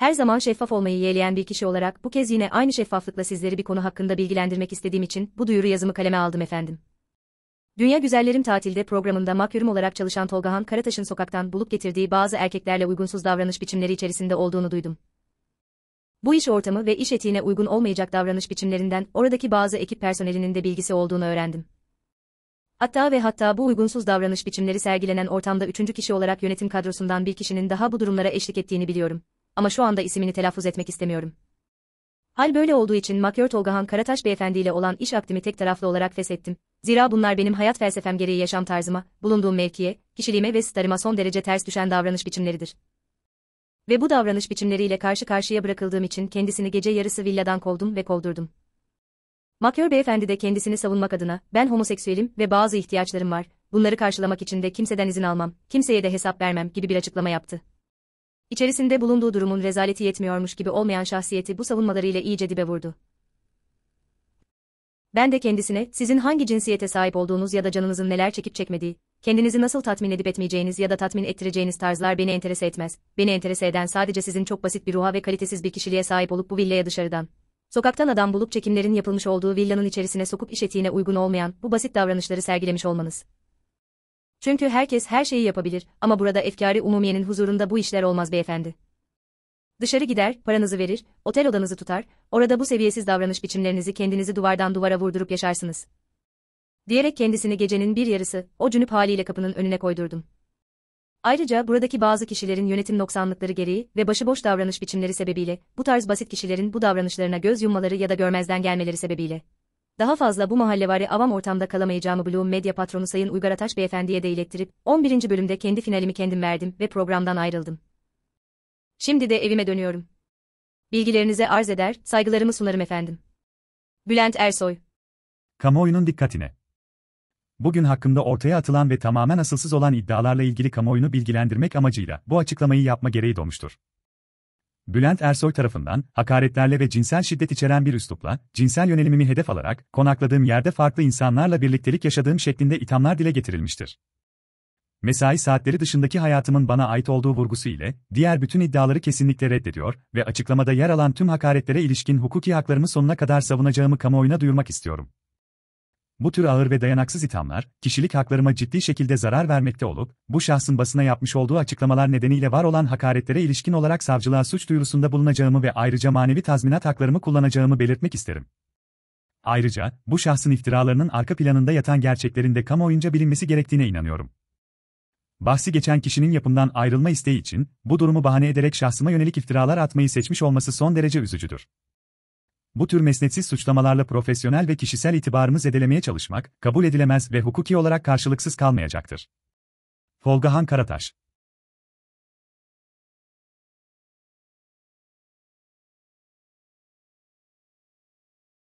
Her zaman şeffaf olmayı yeğleyen bir kişi olarak bu kez yine aynı şeffaflıkla sizleri bir konu hakkında bilgilendirmek istediğim için bu duyuru yazımı kaleme aldım efendim. Dünya Güzellerim Tatilde programında makyörüm olarak çalışan Tolgahan Karataş'ın sokaktan bulup getirdiği bazı erkeklerle uygunsuz davranış biçimleri içerisinde olduğunu duydum. Bu iş ortamı ve iş etiğine uygun olmayacak davranış biçimlerinden oradaki bazı ekip personelinin de bilgisi olduğunu öğrendim. Hatta ve hatta bu uygunsuz davranış biçimleri sergilenen ortamda üçüncü kişi olarak yönetim kadrosundan bir kişinin daha bu durumlara eşlik ettiğini biliyorum ama şu anda ismini telaffuz etmek istemiyorum. Hal böyle olduğu için Makyör Tolgahan Karataş Beyefendi ile olan iş akdimi tek taraflı olarak feshettim. Zira bunlar benim hayat felsefem gereği yaşam tarzıma, bulunduğum mevkiye, kişiliğime ve starıma son derece ters düşen davranış biçimleridir. Ve bu davranış biçimleriyle karşı karşıya bırakıldığım için kendisini gece yarısı villadan kovdum ve kovdurdum. Makyör Beyefendi de kendisini savunmak adına, ben homoseksüelim ve bazı ihtiyaçlarım var, bunları karşılamak için de kimseden izin almam, kimseye de hesap vermem gibi bir açıklama yaptı. İçerisinde bulunduğu durumun rezaleti yetmiyormuş gibi olmayan şahsiyeti bu savunmalarıyla iyice dibe vurdu. Ben de kendisine, sizin hangi cinsiyete sahip olduğunuz ya da canınızın neler çekip çekmediği, kendinizi nasıl tatmin edip etmeyeceğiniz ya da tatmin ettireceğiniz tarzlar beni enterese etmez. Beni enterese eden sadece sizin çok basit bir ruha ve kalitesiz bir kişiliğe sahip olup bu villaya dışarıdan. Sokaktan adam bulup çekimlerin yapılmış olduğu villanın içerisine sokup iş etiğine uygun olmayan bu basit davranışları sergilemiş olmanız. Çünkü herkes her şeyi yapabilir ama burada efkari umumiyenin huzurunda bu işler olmaz beyefendi. Dışarı gider, paranızı verir, otel odanızı tutar, orada bu seviyesiz davranış biçimlerinizi kendinizi duvardan duvara vurdurup yaşarsınız. Diyerek kendisini gecenin bir yarısı, o cünüp haliyle kapının önüne koydurdum. Ayrıca buradaki bazı kişilerin yönetim noksanlıkları gereği ve başıboş davranış biçimleri sebebiyle, bu tarz basit kişilerin bu davranışlarına göz yummaları ya da görmezden gelmeleri sebebiyle, daha fazla bu mahallevari avam ortamda kalamayacağımı Bloom Medya patronu Sayın Uygar Ataş Beyefendi'ye de ilettirip, 11. bölümde kendi finalimi kendim verdim ve programdan ayrıldım. Şimdi de evime dönüyorum. Bilgilerinize arz eder, saygılarımı sunarım efendim. Bülent Ersoy Kamuoyunun dikkatine. Bugün hakkında ortaya atılan ve tamamen asılsız olan iddialarla ilgili kamuoyunu bilgilendirmek amacıyla bu açıklamayı yapma gereği doğmuştur. Bülent Ersoy tarafından hakaretlerle ve cinsel şiddet içeren bir üslupla, cinsel yönelimimi hedef alarak konakladığım yerde farklı insanlarla birliktelik yaşadığım şeklinde ithamlar dile getirilmiştir. Mesai saatleri dışındaki hayatımın bana ait olduğu vurgusu ile diğer bütün iddiaları kesinlikle reddediyor ve açıklamada yer alan tüm hakaretlere ilişkin hukuki haklarımı sonuna kadar savunacağımı kamuoyuna duyurmak istiyorum. Bu tür ağır ve dayanaksız ithamlar, kişilik haklarıma ciddi şekilde zarar vermekte olup, bu şahsın basına yapmış olduğu açıklamalar nedeniyle var olan hakaretlere ilişkin olarak savcılığa suç duyurusunda bulunacağımı ve ayrıca manevi tazminat haklarımı kullanacağımı belirtmek isterim. Ayrıca, bu şahsın iftiralarının arka planında yatan gerçeklerin de kamuoyunca bilinmesi gerektiğine inanıyorum. Bahsi geçen kişinin yapımdan ayrılma isteği için, bu durumu bahane ederek şahsıma yönelik iftiralar atmayı seçmiş olması son derece üzücüdür. Bu tür mesnetsiz suçlamalarla profesyonel ve kişisel itibarımız zedelemeye çalışmak, kabul edilemez ve hukuki olarak karşılıksız kalmayacaktır. Folgahan Karataş